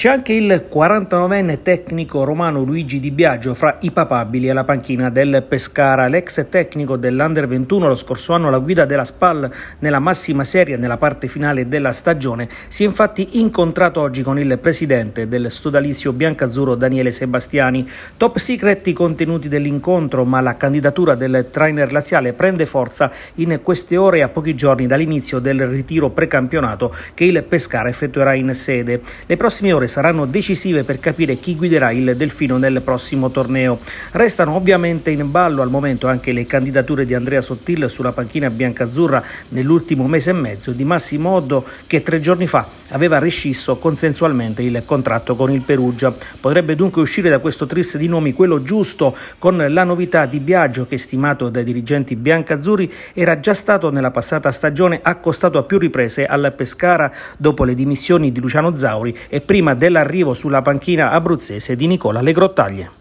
C'è anche il 49enne tecnico romano Luigi Di Biagio fra i papabili alla panchina del Pescara. L'ex tecnico dell'Under 21 lo scorso anno alla guida della SPAL nella massima serie nella parte finale della stagione si è infatti incontrato oggi con il presidente del sodalizio biancazzurro Daniele Sebastiani. Top secret i contenuti dell'incontro, ma la candidatura del trainer laziale prende forza in queste ore a pochi giorni dall'inizio del ritiro precampionato che il Pescara effettuerà in sede. Le prossime ore saranno decisive per capire chi guiderà il Delfino nel prossimo torneo. Restano ovviamente in ballo al momento anche le candidature di Andrea Sottil sulla panchina biancazzurra nell'ultimo mese e mezzo di Massimo Oddo che tre giorni fa aveva rescisso consensualmente il contratto con il Perugia. Potrebbe dunque uscire da questo triste di nomi quello giusto con la novità di Biagio che stimato dai dirigenti biancazzurri era già stato nella passata stagione accostato a più riprese alla Pescara dopo le dimissioni di Luciano Zauri e prima dell'arrivo sulla panchina abruzzese di Nicola Legrottaglie.